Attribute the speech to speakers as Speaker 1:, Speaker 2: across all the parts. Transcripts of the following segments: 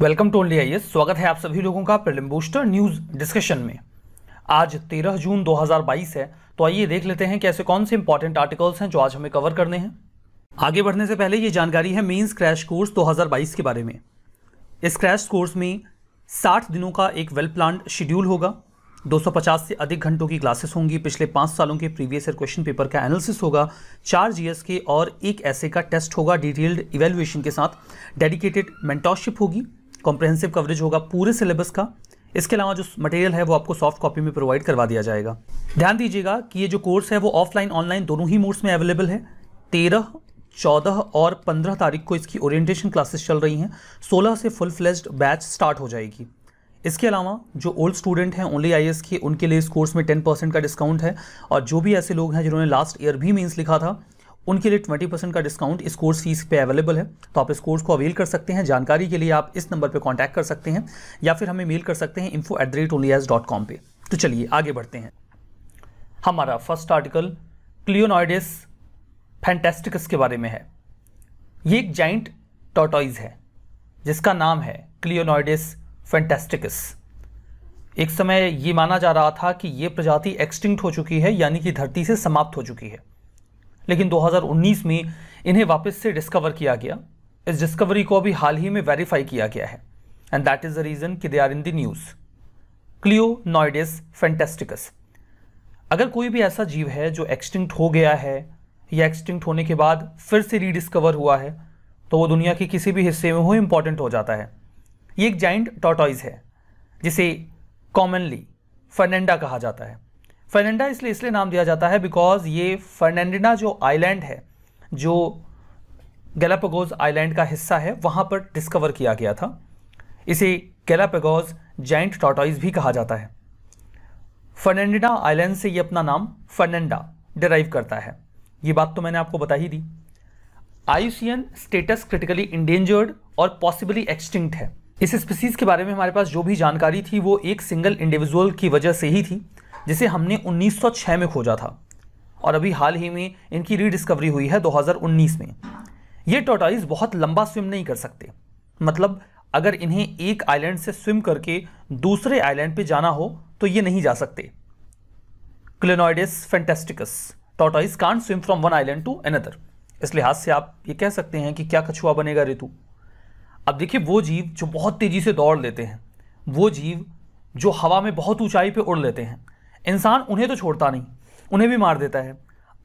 Speaker 1: welcome to only IS स्वागत है आप सभी लोगों का प्रिलिम बूस्टर न्यूज़ डिस्कशन में आज 13 जून 2022 है तो आइए देख लेते हैं कि ऐसे कौन से इंपॉर्टेंट आर्टिकल्स हैं जो आज हमें कवर करने हैं आगे बढ़ने से पहले ये जानकारी है मेंस क्रैश कोर्स 2022 के बारे में इस क्रैश कोर्स में 60 दिनों का एक वेल प्लान शेड्यूल होगा दो से अधिक घंटों की क्लासेस होंगी पिछले पाँच सालों के प्रीवियस ईयर क्वेश्चन पेपर का एनालिसिस होगा चार जीएस के और एक ऐसे का टेस्ट होगा डिटेल्ड इवेल्युएशन के साथ डेडिकेटेड मेंटोरशिप होगी कॉम्प्रहेंसिव कवरेज होगा पूरे सिलेबस का इसके अलावा जो मटेरियल है वो आपको सॉफ्ट कॉपी में प्रोवाइड करवा दिया जाएगा ध्यान दीजिएगा कि ये जो कोर्स है वो ऑफलाइन ऑनलाइन दोनों ही मोड्स में अवेलेबल है तेरह चौदह और पंद्रह तारीख को इसकी ओरिएंटेशन क्लासेस चल रही हैं सोलह से फुल फ्लेस्ड बैच स्टार्ट हो जाएगी इसके अलावा जो ओल्ड स्टूडेंट हैं ओनली आई के उनके लिए इस कोर्स में टेन परसेंट का डिस्काउंट है और जो भी ऐसे लोग हैं जिन्होंने लास्ट ईयर भी मीन्स लिखा था उनके लिए 20 परसेंट का डिस्काउंट इस कोर्स फीस पे अवेलेबल है तो आप इस कोर्स को अवेल कर सकते हैं जानकारी के लिए आप इस नंबर पर कॉन्टैक्ट कर सकते हैं या फिर हमें मेल कर सकते हैं info at the rate only S dot com पर तो चलिए आगे बढ़ते हैं हमारा फर्स्ट आर्टिकल क्लियोनॉइडिस फैंटेस्टिकस के बारे में है ये एक जाइंट टॉटॉइज है जिसका नाम है क्लियोनॉइडिस फैंटेस्टिकस एक समय ये माना जा रहा था कि ये प्रजाति एक्सटिंक्ट हो चुकी है यानी कि धरती से समाप्त हो चुकी है लेकिन 2019 में इन्हें वापस से डिस्कवर किया गया इस डिस्कवरी को अभी हाल ही में वेरीफाई किया गया है and that is the reason कि they are in the news Chelonoidis phantasticus अगर कोई भी ऐसा जीव है जो एक्सटिंक्ट हो गया है या एक्सटिंक्ट होने के बाद फिर से रीडिस्कवर हुआ है तो वो दुनिया के किसी भी हिस्से में हो इम्पॉर्टेंट हो जाता है ये एक जाइंट टॉटॉइज है जिसे कॉमनली फर्नेंडा कहा जाता है फर्नेंडा इसलिए इसलिए नाम दिया जाता है बिकॉज ये फर्नेंडिना जो आइलैंड है जो गैलापेगोज आइलैंड का हिस्सा है वहाँ पर डिस्कवर किया गया था इसे गैलापेगोज जैंट टॉटॉइज भी कहा जाता है फर्नेंडिना आइलैंड से ये अपना नाम फर्नेंडा डिराइव करता है ये बात तो मैंने आपको बता ही दी आयुसियन स्टेटस क्रिटिकली इंडेंजर्ड और पॉसिबली एक्सटिंक्ट है इस स्पीसीज के बारे में हमारे पास जो भी जानकारी थी वो एक सिंगल इंडिविजुअल की वजह से ही थी जिसे हमने 1906 में खोजा था और अभी हाल ही में इनकी रीडिस्कवरी हुई है 2019 में ये टोटाइज बहुत लंबा स्विम नहीं कर सकते मतलब अगर इन्हें एक आइलैंड से स्विम करके दूसरे आइलैंड पे जाना हो तो ये नहीं जा सकते Chelonoidis phantasticus tortoise can't swim from one island to another इस लिहाज से आप ये कह सकते हैं कि क्या कछुआ बनेगा ऋतु अब देखिए वो जीव जो बहुत तेज़ी से दौड़ लेते हैं वो जीव जो हवा में बहुत ऊंचाई पे उड़ लेते हैं इंसान उन्हें तो छोड़ता नहीं उन्हें भी मार देता है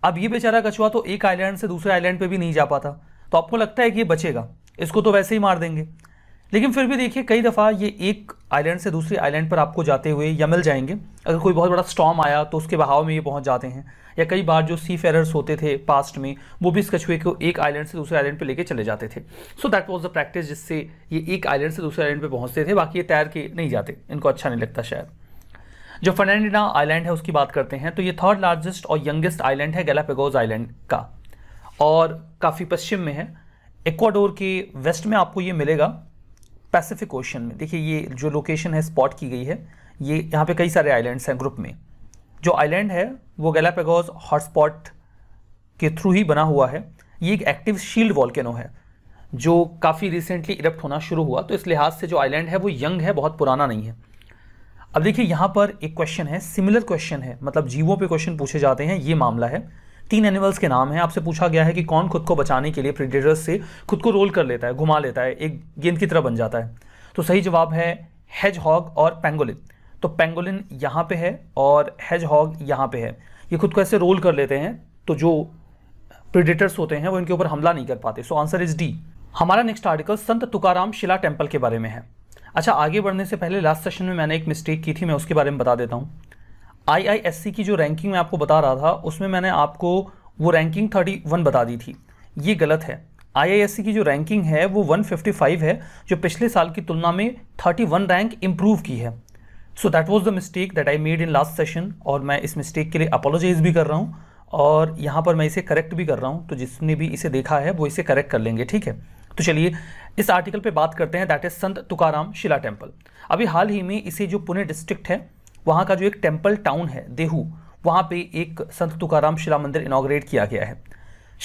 Speaker 1: अब ये बेचारा कछुआ तो एक आइलैंड से दूसरे आइलैंड पर भी नहीं जा पाता तो आपको लगता है कि ये बचेगा इसको तो वैसे ही मार देंगे लेकिन फिर भी देखिए कई दफ़ा ये एक आइलैंड से दूसरे आइलैंड पर आपको जाते हुए या मिल जाएंगे अगर कोई बहुत बड़ा स्टॉम आया तो उसके बहाव में ये पहुंच जाते हैं या कई बार जो सी फेरर्स होते थे पास्ट में वो भी इस कछुए को एक आइलैंड से दूसरे आइलैंड पर लेके चले जाते थे so that was the practice जिससे ये एक आइलैंड से दूसरे आइलैंड पर पहुँचते थे बाकी ये तैर के नहीं जाते इनको अच्छा नहीं लगता शायद जो फर्नैंडिना आइलैंड है उसकी बात करते हैं तो ये थर्ड लार्जेस्ट और यंगेस्ट आइलैंड है गैलापेगोज आइलैंड का और काफ़ी पश्चिम में है इक्वाडोर के वेस्ट में आपको ये मिलेगा पैसिफिक ओशन में देखिए ये जो लोकेशन है स्पॉट की गई है ये यहाँ पे कई सारे आइलैंड्स हैं ग्रुप में जो आइलैंड है वो गैलापेगोज हॉटस्पॉट के थ्रू ही बना हुआ है ये एक एक्टिव शील्ड वॉल्केनो है जो काफ़ी रिसेंटली इरप्ट होना शुरू हुआ तो इस लिहाज से जो आइलैंड है वो यंग है बहुत पुराना नहीं है अब देखिए यहां पर एक क्वेश्चन है सिमिलर क्वेश्चन है मतलब जीवों पे क्वेश्चन पूछे जाते हैं ये मामला है तीन एनिमल्स के नाम है आपसे पूछा गया है कि कौन खुद को बचाने के लिए प्रिडेटर्स से खुद को रोल कर लेता है घुमा लेता है एक गेंद की तरह बन जाता है तो सही जवाब है हेज हॉग और पेंगोलिन तो पेंगोलिन यहाँ पे है और हेज हॉग यहां पे है ये खुद को ऐसे रोल कर लेते हैं तो जो प्रिडेटर्स होते हैं वो इनके ऊपर हमला नहीं कर पाते सो आंसर इज डी हमारा नेक्स्ट आर्टिकल संत तुकाराम शिला टेम्पल के बारे में है अच्छा आगे बढ़ने से पहले लास्ट सेशन में मैंने एक मिस्टेक की थी मैं उसके बारे में बता देता हूँ आईआईएससी की जो रैंकिंग मैं आपको बता रहा था उसमें मैंने आपको वो रैंकिंग 31 बता दी थी ये गलत है आईआईएससी की जो रैंकिंग है वो 155 है जो पिछले साल की तुलना में 31 रैंक इम्प्रूव की है so that was the mistake that I made in last session और मैं इस मिस्टेक के लिए अपोलोजाइज भी कर रहा हूँ और यहाँ पर मैं इसे करेक्ट भी कर रहा हूँ तो जिसने भी इसे देखा है वो इसे करेक्ट कर लेंगे ठीक है तो चलिए इस आर्टिकल पे बात करते हैं दैट इज संत तुकाराम शिला टेम्पल अभी हाल ही में इसे जो पुणे डिस्ट्रिक्ट है वहाँ का जो एक टेम्पल टाउन है देहू वहाँ पे एक संत तुकाराम शिला मंदिर इनाग्रेट किया गया है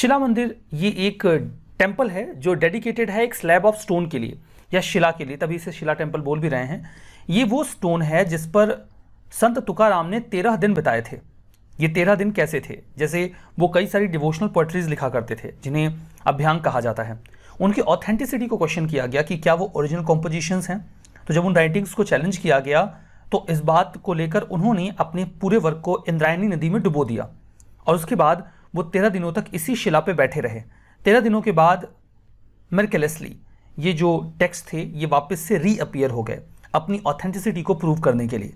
Speaker 1: शिला मंदिर ये एक टेम्पल है जो डेडिकेटेड है एक स्लैब ऑफ स्टोन के लिए या शिला के लिए तभी इसे शिला टेम्पल बोल भी रहे हैं ये वो स्टोन है जिस पर संत तुकाराम ने तेरह दिन बिताए थे ये तेरह दिन कैसे थे जैसे वो कई सारी डिवोशनल पोइट्रीज लिखा करते थे जिन्हें अभ्यांग कहा जाता है उनकी ऑथेंटिसिटी को क्वेश्चन किया गया कि क्या वो ओरिजिनल कॉम्पोजिशंस हैं तो जब उन राइटिंग्स को चैलेंज किया गया तो इस बात को लेकर उन्होंने अपने पूरे वर्क को इंद्रायणी नदी में डुबो दिया और उसके बाद वो तेरह दिनों तक इसी शिला पर बैठे रहे तेरह दिनों के बाद मेरकेलेसली ये जो टेक्स्ट थे ये वापस से रीअपियर हो गए अपनी ऑथेंटिसिटी को प्रूव करने के लिए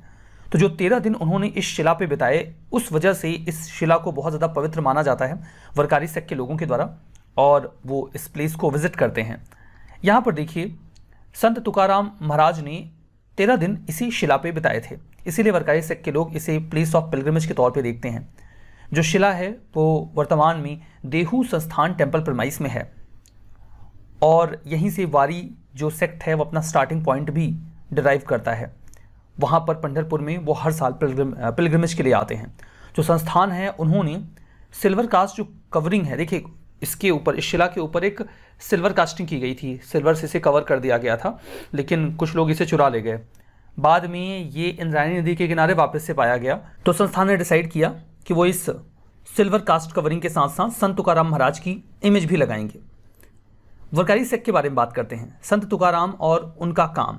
Speaker 1: तो जो तेरह दिन उन्होंने इस शिला पे बिताए उस वजह से इस शिला को बहुत ज़्यादा पवित्र माना जाता है वर्कारी सेक के लोगों के द्वारा और वो इस प्लेस को विज़िट करते हैं यहाँ पर देखिए संत तुकाराम महाराज ने तेरह दिन इसी शिला पे बिताए थे इसीलिए वरकारी सेक्ट के लोग इसे प्लेस ऑफ पिलग्रमेज के तौर पे देखते हैं जो शिला है वो वर्तमान में देहू संस्थान टेम्पल प्रमाइस में है और यहीं से वारी जो सेक्ट है वो अपना स्टार्टिंग पॉइंट भी डिराइव करता है वहाँ पर पंडरपुर में वो हर साल पिलग्रम पिलग्रमेज के लिए आते हैं जो संस्थान है उन्होंने सिल्वर कास्ट जो कवरिंग है देखिए इसके ऊपर इस शिला के ऊपर एक सिल्वर कास्टिंग की गई थी सिल्वर से इसे कवर कर दिया गया था लेकिन कुछ लोग इसे चुरा ले गए बाद में ये इंद्रायणी नदी के किनारे वापस से पाया गया तो संस्थान ने डिसाइड किया कि वो इस सिल्वर कास्ट कवरिंग के साथ साथ संत तुकाराम महाराज की इमेज भी लगाएंगे वरकारी सेक के बारे में बात करते हैं संत तुकाराम और उनका काम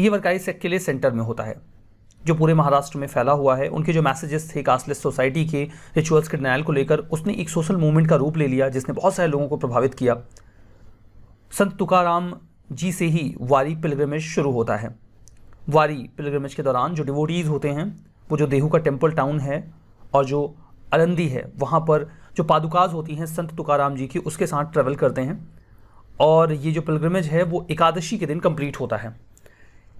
Speaker 1: ये वरकारी सेक के लिए सेंटर में होता है जो पूरे महाराष्ट्र में फैला हुआ है उनके जो मैसेजेस थे कास्टलेस सोसाइटी के रिचुअल्स के डिनाइल को लेकर उसने एक सोशल मूवमेंट का रूप ले लिया जिसने बहुत सारे लोगों को प्रभावित किया संत तुकाराम जी से ही वारी पिलग्रमेज शुरू होता है वारी पिलग्रमेज के दौरान जो डिवोटीज़ होते हैं वो जो देहू का टेम्पल टाउन है और जो अलंदी है वहाँ पर जो पादुकाज होती हैं संत तुकाराम जी की उसके साथ ट्रैवल करते हैं और ये जो पिलग्रमेज है वो एकादशी के दिन कंप्लीट होता है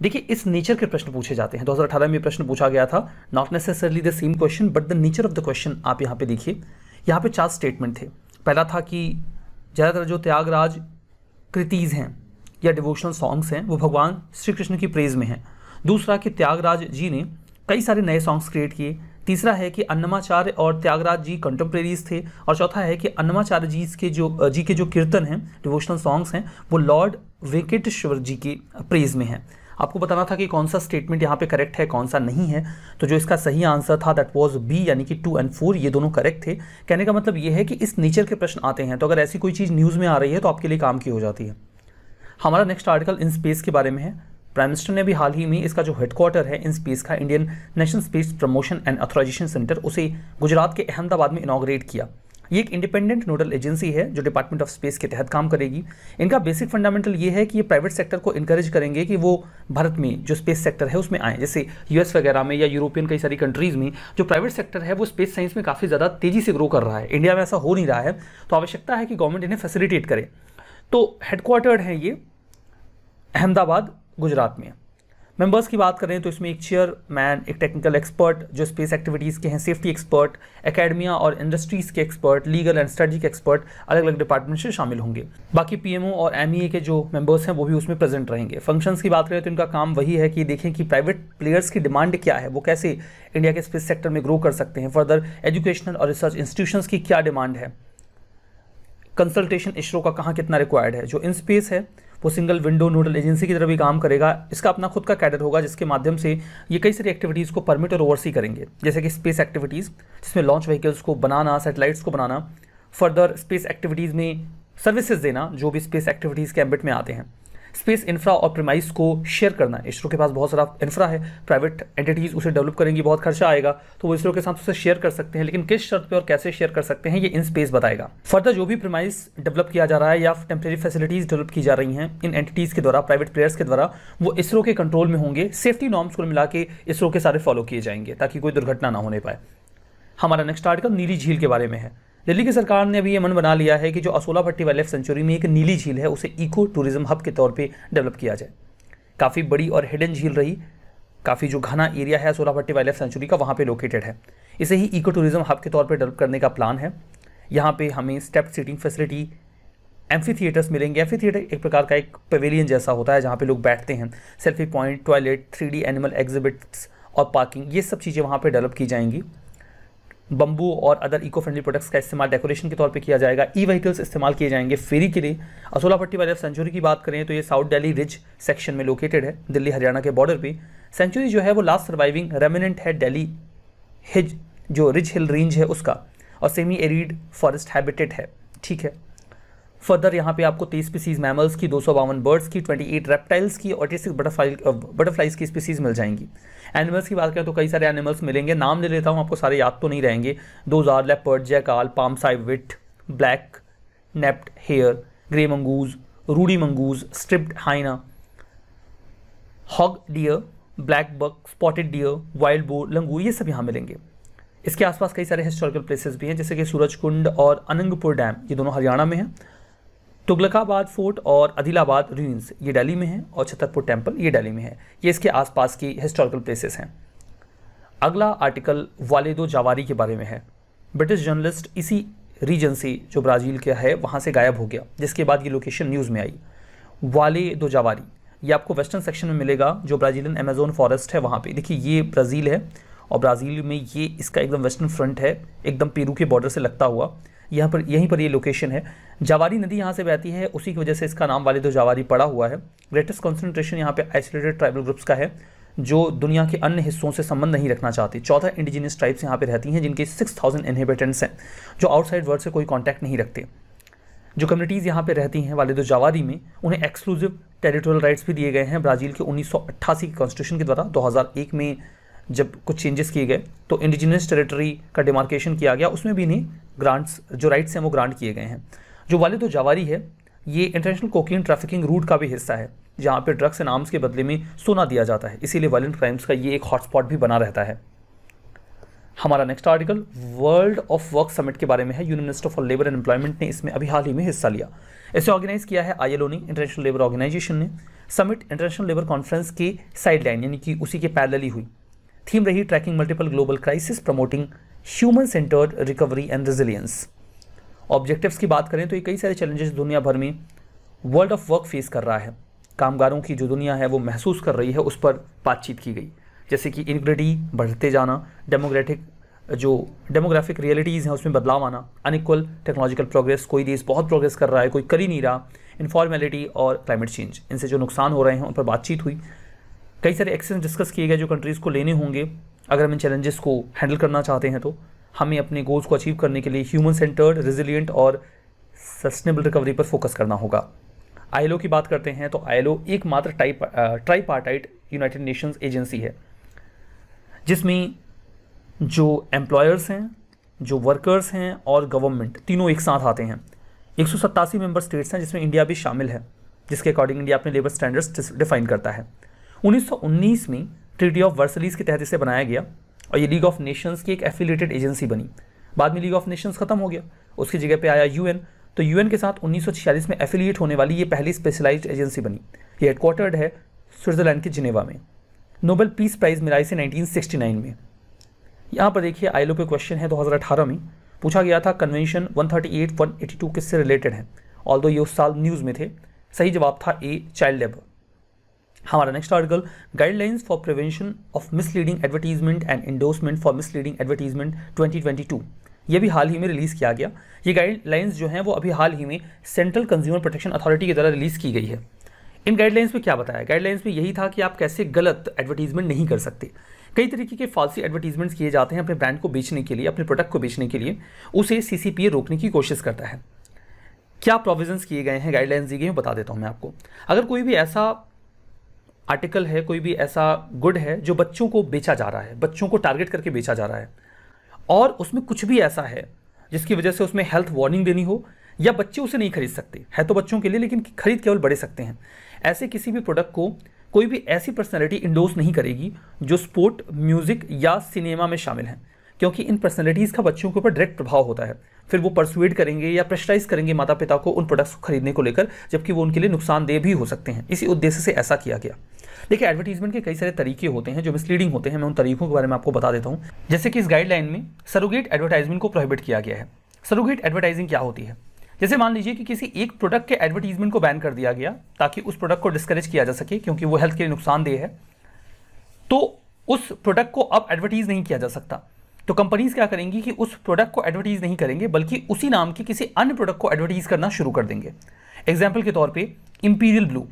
Speaker 1: देखिए इस नेचर के प्रश्न पूछे जाते हैं 2018 में प्रश्न पूछा गया था not necessarily the same question but the nature of the question आप यहाँ पे देखिए यहाँ पे चार स्टेटमेंट थे पहला था कि ज़्यादातर जो त्यागराज कृतीज़ हैं या डिवोशनल सॉन्ग्स हैं वो भगवान श्री कृष्ण की प्रेज में हैं दूसरा कि त्यागराज जी ने कई सारे नए सॉन्ग्स क्रिएट किए तीसरा है कि अन्नमाचार्य और त्यागराज जी कंटेम्प्रेरीज थे और चौथा है कि अन्नमाचार्य जी के जो जी के जो कीर्तन हैं डिवोशनल सॉन्ग्स हैं वो लॉर्ड वेंकटेश्वर जी के प्रेज में हैं आपको बताना था कि कौन सा स्टेटमेंट यहाँ पे करेक्ट है कौन सा नहीं है तो जो इसका सही आंसर था दैट वाज बी यानी कि टू एंड फोर ये दोनों करेक्ट थे कहने का मतलब ये है कि इस नेचर के प्रश्न आते हैं तो अगर ऐसी कोई चीज़ न्यूज़ में आ रही है तो आपके लिए काम की हो जाती है हमारा नेक्स्ट आर्टिकल इन स्पेस के बारे में है प्राइम मिनिस्टर ने भी हाल ही में इसका जो हेडक्वार्टर है इन स्पेस का Indian National Space Promotion and Authorisation Centre उसे गुजरात के अहमदाबाद में इनाग्रेट किया ये एक इंडिपेंडेंट नोडल एजेंसी है जो डिपार्टमेंट ऑफ स्पेस के तहत काम करेगी इनका बेसिक फंडामेंटल ये है कि ये प्राइवेट सेक्टर को इनकरेज करेंगे कि वो भारत में जो स्पेस सेक्टर है उसमें आए जैसे यूएस वगैरह में या यूरोपियन कई सारी कंट्रीज़ में जो प्राइवेट सेक्टर है वो स्पेस साइंस में काफ़ी ज़्यादा तेज़ी से ग्रो कर रहा है इंडिया में ऐसा हो नहीं रहा है तो आवश्यकता है कि गवर्नमेंट इन्हें फैसिलिटेट करे तो हेडक्वार्टर्ड है ये अहमदाबाद गुजरात में मेंबर्स की बात करें तो इसमें एक चेयरमैन एक टेक्निकल एक्सपर्ट जो स्पेस एक्टिविटीज़ के हैं सेफ्टी एक्सपर्ट एकेडमिया और इंडस्ट्रीज़ के एक्सपर्ट लीगल एंड के एक्सपर्ट अलग अलग डिपार्टमेंट से शामिल होंगे बाकी पीएमओ और एमईए e के जो मेंबर्स हैं वो भी उसमें प्रेजेंट रहेंगे फंक्शंस की बात करें तो इनका काम वही है कि देखें कि प्राइवेट प्लेयर्स की डिमांड क्या है वो कैसे इंडिया के स्पेस सेक्टर में ग्रो कर सकते हैं फर्दर एजुकेशनल और रिसर्च इंस्टीट्यूशंस की क्या डिमांड है कंसल्टेशन इसरो का कहाँ कितना रिक्वायर्ड है जो इन स्पेस है वो सिंगल विंडो नोडल एजेंसी की तरह भी काम करेगा इसका अपना खुद का कैडर होगा जिसके माध्यम से ये कई सारी एक्टिविटीज़ को परमिट और ओवरसी करेंगे जैसे कि स्पेस एक्टिविटीज़ जिसमें लॉन्च व्हीकल्स को बनाना सेटेलाइट्स को बनाना फर्दर स्पेस एक्टिविटीज़ में सर्विसेज देना जो भी स्पेस एक्टिविटीज़ के एम्बिट में आते हैं स्पेस इंफ्रा और प्रमाइस को शेयर करना इसरो के पास बहुत सारा इंफ्रा है प्राइवेट एंटिटीज़ उसे डेवलप करेंगी बहुत खर्चा आएगा तो वो इसरो के साथ उसे शेयर कर सकते हैं लेकिन किस शर्त पर और कैसे शेयर कर सकते हैं ये इन स्पेस बताएगा फर्दर जो भी प्रमाइस डेवलप किया जा रहा है या टेम्प्रेरी फैसिलिटीज़ डेवलप की जा रही हैं इन एंटिटीज़ के द्वारा प्राइवेट प्लेयर्स के द्वारा वो इसरो के कंट्रोल में होंगे सेफ्टी नॉर्म्स को मिला के इसरो के सारे फॉलो किए जाएंगे ताकि कोई दुर्घटना ना होने पाए हमारा नेक्स्ट आर्टिकल नीली झील के बारे में है दिल्ली की सरकार ने अभी ये मन बना लिया है कि जो Asola Bhatti wild life sanctuary में एक नीली झील है उसे इको टूरिज्म हब के तौर पर डेवलप किया जाए काफ़ी बड़ी और हिडन झील रही काफ़ी जो घना एरिया है Asola Bhatti wild life sanctuary का वहाँ पर लोकेटेड है इसे ही इको टूरिज्म हब के तौर पर डेवलप करने का प्लान है यहाँ पर हमें step seating facility amphitheatres मिलेंगे एम्फी थिएटर एक प्रकार का एक पवेलियन जैसा होता है जहाँ पे लोग बैठते हैं selfie point toilet three animal exhibits और पार्किंग ये सब चीज़ें वहाँ पे डेवलप की जाएंगी बम्बू और अदर इको फ्रेंडली प्रोडक्ट्स का इस्तेमाल डेकोरेशन के तौर पे किया जाएगा ई व्हीकल्स इस्तेमाल किए जाएंगे फेरी के लिए असोला पट्टी वाले सेंचुरी की बात करें तो ये साउथ दिल्ली रिज सेक्शन में लोकेटेड है दिल्ली हरियाणा के बॉर्डर पे सेंचुरी जो है वो लास्ट सर्वाइविंग रेमिनेंट है डेली हिज जो रिज हिल रेंज है उसका और सेमी एरिड फॉरेस्ट हैबिटेट है ठीक है फर्दर यहाँ पे आपको तेईस स्पीसीज मैमल्स की दो बर्ड्स की एट रेप्टाइल्स की और अट्ठाईस बटरफ्लाई बटरफ्लाइज की स्पीसीज मिल जाएंगी एनिमल्स की बात करें तो कई सारे एनिमल्स मिलेंगे नाम ले लेता हूँ आपको सारे याद तो नहीं रहेंगे दो जार leopard jackal palm civet black naped hare grey mongoose ruddy mongoose striped hyena hog deer black buck spotted deer wild boar langur ये सब यहाँ मिलेंगे इसके आसपास कई सारे हिस्टोरिकल प्लेसेस भी हैं जैसे कि सूरजकुंड और अनंगपुर डैम ये दोनों हरियाणा में हैं तुगलकाबाद फोर्ट और आदिलाबाद रूइंस ये दिल्ली में है और छतरपुर टेम्पल ये दिल्ली में है ये इसके आसपास की हिस्टोरिकल प्लेसेस हैं अगला आर्टिकल वालेदो जावारी के बारे में है ब्रिटिश जर्नलिस्ट इसी रीजन से जो ब्राज़ील का है वहाँ से गायब हो गया जिसके बाद ये लोकेशन न्यूज़ में आई वाले दो जावारी ये आपको वेस्टर्न सेक्शन में मिलेगा जो ब्राज़ीलियन अमेजोन फॉरेस्ट है वहाँ पे देखिए ये ब्राज़ील है और ब्राज़ील में ये इसका एकदम वेस्टर्न फ्रंट है एकदम पेरू के बॉर्डर से लगता हुआ यहाँ पर यहीं पर ये लोकेशन है जावारी नदी यहाँ से बहती है उसी की वजह से इसका नाम वाले दो जावारी पड़ा हुआ है ग्रेटेस्ट कॉन्सेंट्रेशन यहाँ पे आइसोलेटेड ट्राइबल ग्रुप्स का है जो दुनिया के अन्य हिस्सों से संबंध नहीं रखना चाहती चौदह इंडिजीनियस ट्राइब्स यहाँ पे रहती हैं जिनके सिक्स थाउजेंड इनहेबिटेंट्स हैं जो आउटसाइड वर्ल्ड से कोई कॉन्टैक्ट नहीं रखते जो कम्युनिटीज़ यहाँ पे रहती हैं वाले दो जावारी में उन्हें एक्सक्लूसिव टेरिटोरियल राइट्स भी दिए गए हैं ब्राज़ील के 1988 के कॉन्स्टिट्यूशन के द्वारा 2001 में जब कुछ चेंजेस किए गए तो इंडिजीनियस टेरिटरी का डिमार्केशन किया गया उसमें भी इन्हें ग्रांट्स जो राइट्स हैं वो ग्रांट किए गए हैं जो वालिद तो जवारी है ये इंटरनेशनल कोकिन ट्रैफिकिंग रूट का भी हिस्सा है जहाँ पर ड्रग्स एंड आर्म्स के बदले में सोना दिया जाता है इसीलिए वायलेंट क्राइम्स का ये एक हॉटस्पॉट भी बना रहता है हमारा next article World of Work Summit के बारे में है Union Minister for Labour and Employment ने इसमें अभी हाल ही में हिस्सा लिया इसे ऑर्गेनाइज किया है आई ने इंटरनेशनल लेबर ऑर्गेनाइजेशन ने समिट इंटरनेशनल लेबर कॉन्फ्रेंस के साइडलाइन यानी कि उसी के पैरल ही हुई थीम रही tracking multiple global crisis promoting human centred recovery and resilience objectives की बात करें तो ये कई सारे चैलेंजेस दुनिया भर में वर्ल्ड ऑफ वर्क फेस कर रहा है कामगारों की जो दुनिया है वो महसूस कर रही है उस पर बातचीत की गई जैसे कि इनग्रिटी बढ़ते जाना डेमोग्रेटिक जो डेमोग्राफिक रियलिटीज़ हैं उसमें बदलाव आना अनइक्वल टेक्नोलॉजिकल प्रोग्रेस कोई देश बहुत प्रोग्रेस कर रहा है कोई कर ही नहीं रहा इनफॉर्मेलिटी और क्लाइमेट चेंज इनसे जो नुकसान हो रहे हैं उन पर बातचीत हुई कई सारे एक्शन डिस्कस किए गए जो कंट्रीज़ को लेने होंगे अगर हम इन चैलेंजेस को हैंडल करना चाहते हैं तो हमें अपने गोल्स को अचीव करने के लिए ह्यूमन सेंटर्ड रिजिलियंट और सस्टेनेबल रिकवरी पर फोकस करना होगा आईएलओ की बात करते हैं तो आईएलओ एकमात्र type tripartite United Nations agency है जिसमें जो एम्प्लॉयर्स हैं जो वर्कर्स हैं और गवर्नमेंट तीनों एक साथ आते हैं एक सौ मेंबर स्टेट्स हैं जिसमें इंडिया भी शामिल है जिसके अकॉर्डिंग इंडिया अपने लेबर स्टैंडर्ड्स डिफाइन करता है 1919 में ट्रिटी ऑफ वर्सलीज के तहत इसे बनाया गया और ये लीग ऑफ नेशंस की एक एफिलेटेड एजेंसी बनी बाद में लीग ऑफ नेशंस खत्म हो गया उसकी जगह पे आया यूएन तो यूएन के साथ 1946 में एफिलिएट होने वाली ये पहली स्पेशलाइज्ड एजेंसी बनी ये हेडक्वार्टर्ड है स्विट्जरलैंड के जिनेवा में नोबेल पीस प्राइज़ मिला इसे नाइनटीन में यहाँ पर देखिए आईलो पे क्वेश्चन है दो में पूछा गया था कन्वेंशन वन थर्टी किससे रिलेटेड है ऑल ये उस साल न्यूज़ में थे सही जवाब था ए चाइल्ड लेबर हमारा next article guidelines for prevention of misleading advertisement and endorsement for misleading advertisement 2022 ये भी हाल ही में रिलीज़ किया गया ये गाइडलाइंस जो हैं वो अभी हाल ही में सेंट्रल कंज्यूमर प्रोटेक्शन अथॉरिटी के द्वारा रिलीज़ की गई है इन गाइडलाइंस में क्या बताया गाइडलाइंस में यही था कि आप कैसे गलत एडवर्टीजमेंट नहीं कर सकते कई तरीके के फालसी एडवर्टीजमेंट्स किए जाते हैं अपने ब्रांड को बेचने के लिए अपने प्रोडक्ट को बेचने के लिए उसे सी रोकने की कोशिश करता है क्या प्रोविजंस किए गए हैं गाइडलाइंस दी गई हैं बता देता हूँ मैं आपको अगर कोई भी ऐसा आर्टिकल है कोई भी ऐसा गुड है जो बच्चों को बेचा जा रहा है बच्चों को टारगेट करके बेचा जा रहा है और उसमें कुछ भी ऐसा है जिसकी वजह से उसमें हेल्थ वार्निंग देनी हो या बच्चे उसे नहीं खरीद सकते है तो बच्चों के लिए लेकिन खरीद केवल बढ़े सकते हैं ऐसे किसी भी प्रोडक्ट को कोई भी ऐसी पर्सनैलिटी इंडोस नहीं करेगी जो स्पोर्ट म्यूज़िक या सिनेमा में शामिल हैं क्योंकि इन पर्सनैलिटीज़ का बच्चों के ऊपर डायरेक्ट प्रभाव होता है फिर वो परसुएट करेंगे या प्रेशराइज करेंगे माता पिता को उन प्रोडक्ट्स को खरीदने को लेकर जबकि वो उनके लिए नुकसानदेह भी हो सकते हैं इसी उद्देश्य से ऐसा किया गया देखिए एडवर्टीजमेंट के कई सारे तरीके होते हैं जो मिसलीडिंग होते हैं मैं उन तरीकों के बारे में आपको बता देता हूँ जैसे कि इस गाइडलाइन में सरोगेट एडवर्टाइजमेंट को प्रोहिबिट किया गया है सरोगेट एडवर्टाइजिंग क्या होती है जैसे मान लीजिए कि किसी एक प्रोडक्ट के एडवर्टीजमेंट को बैन कर दिया गया ताकि उस प्रोडक्ट को डिस्करेज किया जा सके क्योंकि वो हेल्थ के लिए नुकसानदेह है तो उस प्रोडक्ट को अब एडवर्टीज नहीं किया जा सकता तो कंपनीज क्या करेंगी कि उस प्रोडक्ट को एडवर्टीज नहीं करेंगे बल्कि उसी नाम के किसी अन्य प्रोडक्ट को एडवर्टीज करना शुरू कर देंगे एग्जाम्पल के तौर पर इंपीरियल ब्लू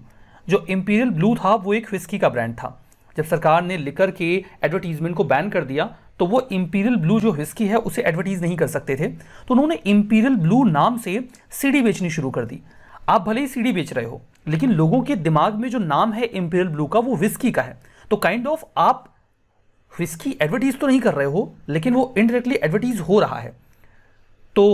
Speaker 1: जो इम्पीरियल ब्लू था वो एक विस्की का ब्रांड था जब सरकार ने लिकर के एडवर्टीजमेंट को बैन कर दिया तो वो इम्पीरियल ब्लू जो विस्की है उसे एडवर्टीज़ नहीं कर सकते थे तो उन्होंने इम्पीरियल ब्लू नाम से सीढ़ी बेचनी शुरू कर दी आप भले ही सीढ़ी बेच रहे हो लेकिन लोगों के दिमाग में जो नाम है इम्पीरियल ब्लू का वो विस्की का है तो काइंड kind ऑफ of आप विस्की एडवर्टीज़ तो नहीं कर रहे हो लेकिन वो इनडायरेक्टली एडवर्टीज़ हो रहा है तो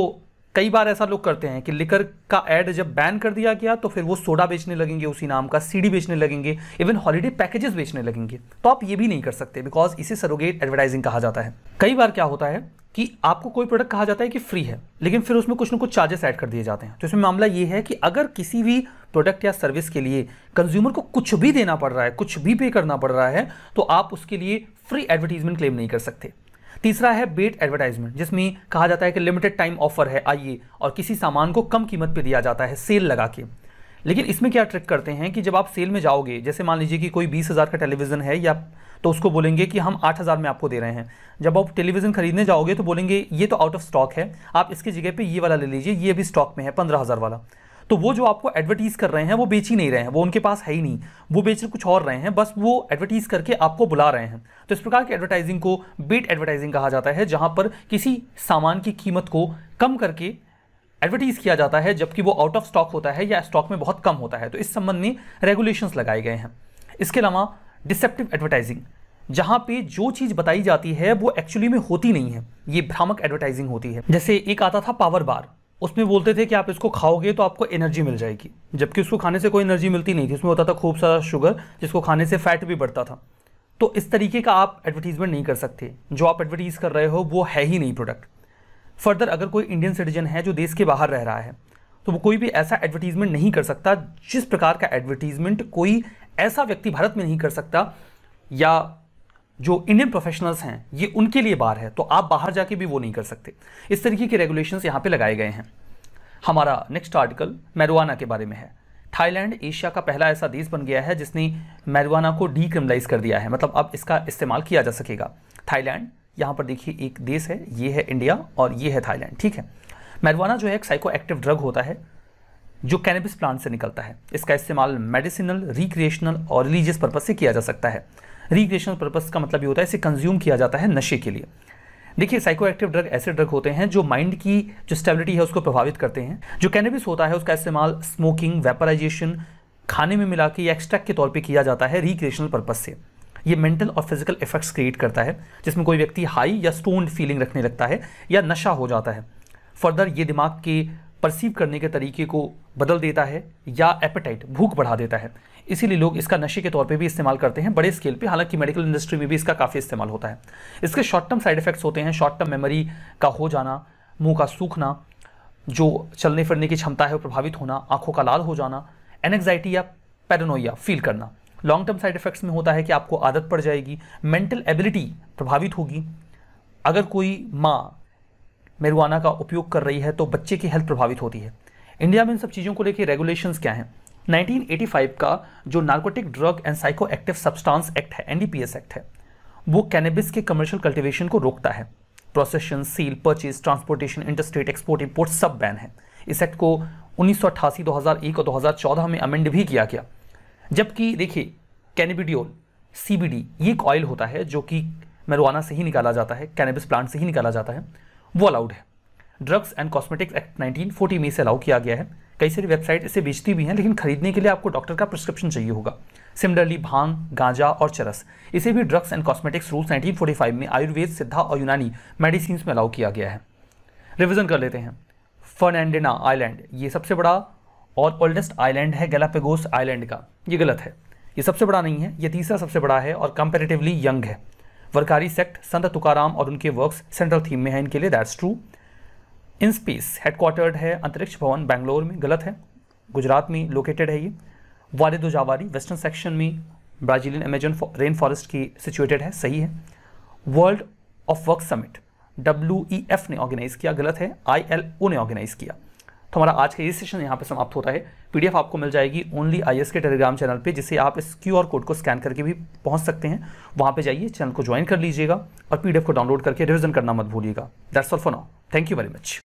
Speaker 1: कई बार ऐसा लोग करते हैं कि लिकर का ऐड जब बैन कर दिया गया तो फिर वो सोडा बेचने लगेंगे उसी नाम का सीडी बेचने लगेंगे इवन हॉलीडे पैकेजेस बेचने लगेंगे तो आप ये भी नहीं कर सकते बिकॉज इसे सरोगेट एडवर्टाइजिंग कहा जाता है कई बार क्या होता है कि आपको कोई प्रोडक्ट कहा जाता है कि फ्री है लेकिन फिर उसमें कुछ ना कुछ चार्जेस ऐड कर दिए जाते हैं तो इसमें मामला ये है कि अगर किसी भी प्रोडक्ट या सर्विस के लिए कंज्यूमर को कुछ भी देना पड़ रहा है कुछ भी पे करना पड़ रहा है तो आप उसके लिए फ्री एडवर्टीजमेंट क्लेम नहीं कर सकते तीसरा है बेट एडवर्टाइजमेंट जिसमें कहा जाता है कि लिमिटेड टाइम ऑफर है आइए और किसी सामान को कम कीमत पर दिया जाता है सेल लगा के लेकिन इसमें क्या ट्रिक करते हैं कि जब आप सेल में जाओगे जैसे मान लीजिए कि कोई बीस हज़ार का टेलीविज़न है या तो उसको बोलेंगे कि हम आठ हज़ार में आपको दे रहे हैं जब आप टेलीविज़न खरीदने जाओगे तो बोलेंगे ये तो आउट ऑफ स्टॉक है आप इसकी जगह पे ये वाला ले लीजिए ये भी स्टॉक में है पंद्रह हज़ार वाला तो वो जो आपको एडवर्टीज़ कर रहे हैं वो बेच ही नहीं रहे हैं वो उनके पास है ही नहीं वो बेच कुछ और रहे हैं बस वो एडवर्टीज़ करके आपको बुला रहे हैं तो इस प्रकार की एडवर्टाइजिंग को बीट एडवर्टाइजिंग कहा जाता है जहाँ पर किसी सामान की कीमत को कम करके एडवर्टीज़ किया जाता है जबकि वो आउट ऑफ स्टॉक होता है या स्टॉक में बहुत कम होता है तो इस संबंध में रेगुलेशंस लगाए गए हैं इसके अलावा डिसेप्टिव एडवर्टाइजिंग जहाँ पे जो चीज़ बताई जाती है वो एक्चुअली में होती नहीं है ये भ्रामक एडवर्टाइजिंग होती है जैसे एक आता था पावर बार उसमें बोलते थे कि आप इसको खाओगे तो आपको एनर्जी मिल जाएगी जबकि उसको खाने से कोई एनर्जी मिलती नहीं थी उसमें होता था खूब सारा शुगर जिसको खाने से फैट भी बढ़ता था तो इस तरीके का आप एडवर्टीज़मेंट नहीं कर सकते जो आप एडवर्टीज़ कर रहे हो वो है ही नहीं प्रोडक्ट फर्दर अगर कोई इंडियन सिटीजन है जो देश के बाहर रह रहा है तो वो कोई भी ऐसा एडवर्टीज़मेंट नहीं कर सकता जिस प्रकार का एडवर्टीज़मेंट कोई ऐसा व्यक्ति भारत में नहीं कर सकता या जो इंडियन प्रोफेशनल्स हैं ये उनके लिए बार है तो आप बाहर जाके भी वो नहीं कर सकते इस तरीके के रेगुलेशन यहाँ पर लगाए गए हैं हमारा नेक्स्ट आर्टिकल मैरुआना के बारे में है थाईलैंड एशिया का पहला ऐसा देश बन गया है जिसने मैरुआना को डीक्रिमिनलाइज कर दिया है मतलब अब इसका इस्तेमाल किया जा सकेगा थाईलैंड यहाँ पर देखिए एक देश है ये है इंडिया और ये है थाईलैंड ठीक है मैरुआना जो है एक साइको एक्टिव ड्रग होता है जो कैनबिस प्लांट से निकलता है इसका इस्तेमाल मेडिसिनल रिक्रिएशनल और रिलीजियस पर्पज से किया जा सकता है रिक्रिएशनल पर्पज़ का मतलब ये होता है इसे कंज्यूम किया जाता है नशे के लिए देखिए साइको एक्टिव ड्रग ऐसे ड्रग होते हैं जो माइंड की जो स्टेबिलिटी है उसको प्रभावित करते हैं जो कैनबिस होता है उसका इस्तेमाल स्मोकिंग वेपराइजेशन खाने में मिला के या एक्सट्रैक्ट के तौर पे किया जाता है रिक्रिएशनल पर्पज से ये मेंटल और फिजिकल इफेक्ट्स क्रिएट करता है जिसमें कोई व्यक्ति हाई या स्टोन फीलिंग रखने लगता है या नशा हो जाता है फर्दर ये दिमाग के परसीव करने के तरीके को बदल देता है या एपेटाइट भूख बढ़ा देता है इसीलिए लोग इसका नशे के तौर पे भी इस्तेमाल करते हैं बड़े स्केल पे हालांकि मेडिकल इंडस्ट्री में भी इसका काफ़ी इस्तेमाल होता है इसके शॉर्ट टर्म साइड इफेक्ट्स होते हैं शॉर्ट टर्म मेमोरी का हो जाना मुंह का सूखना जो चलने फिरने की क्षमता है वो प्रभावित होना आंखों का लाल हो जाना एनग्जाइटी या पैरानोइया फील करना लॉन्ग टर्म साइड इफेक्ट्स में होता है कि आपको आदत पड़ जाएगी मेंटल एबिलिटी प्रभावित होगी अगर कोई माँ मेरुआना का उपयोग कर रही है तो बच्चे की हेल्थ प्रभावित होती है इंडिया में इन सब चीज़ों को लेकर रेगुलेशंस क्या हैं 1985 का जो narcotic drug and psychoactive substance act है एनडीपीएस एक्ट है वो कैनबिस के कमर्शियल कल्टीवेशन को रोकता है possession sale purchase transportation interstate export import सब बैन है इस एक्ट को उन्नीस सौ और 2014 में अमेंड भी किया गया जबकि देखिए कैनबिडियोल सीबीडी ये एक ऑयल होता है जो कि मेरुआना से ही निकाला जाता है कैनबिस प्लांट से ही निकाला जाता है वो अलाउड है ड्रग्स एंड कॉस्मेटिक्स एक्ट 1940 में इसे अलाउ किया गया है कई सारी वेबसाइट इसे बेचती भी हैं लेकिन खरीदने के लिए आपको डॉक्टर का प्रिस्क्रिप्शन चाहिए होगा सिमिलरली भांग गांजा और चरस इसे भी ड्रग्स एंड कॉस्मेटिक्स रूल्स 1945 में आयुर्वेद सिद्धा और यूनानी मेडिसिन में अलाउ किया गया है रिविजन कर लेते हैं फर्नैंडिना आइलैंड ये सबसे बड़ा और ओल्डेस्ट आइलैंड है गैलापेगोस आइलैंड का ये गलत है ये सबसे बड़ा नहीं है ये तीसरा सबसे बड़ा है और कंपेरेटिवली यंग है वर्कारी सेक्ट संत तुकाराम और उनके वर्क्स सेंट्रल थीम में है इनके लिए that's true IN space headquartered है अंतरिक्ष भवन बेंगलोर में गलत है गुजरात में लोकेटेड है ये वालिद जावारी वेस्टर्न सेक्शन में ब्राज़ीलियन अमेजन रेन फॉरेस्ट की सिचुएटेड है सही है World of Work Summit W E F ने ऑर्गेनाइज़ किया गलत है आई एल ओ ने ऑर्गेनाइज़ किया तो हमारा आज का ये सेशन यहाँ पे समाप्त होता है पीडीएफ आपको मिल जाएगी ओनली आई के टेलीग्राम चैनल पे जिसे आप इस क्यू आर कोड को स्कैन करके भी पहुँच सकते हैं वहाँ पे जाइए चैनल को ज्वाइन कर लीजिएगा और पीडीएफ को डाउनलोड करके रिविजन करना मत भूलिएगा that's all for now thank you very much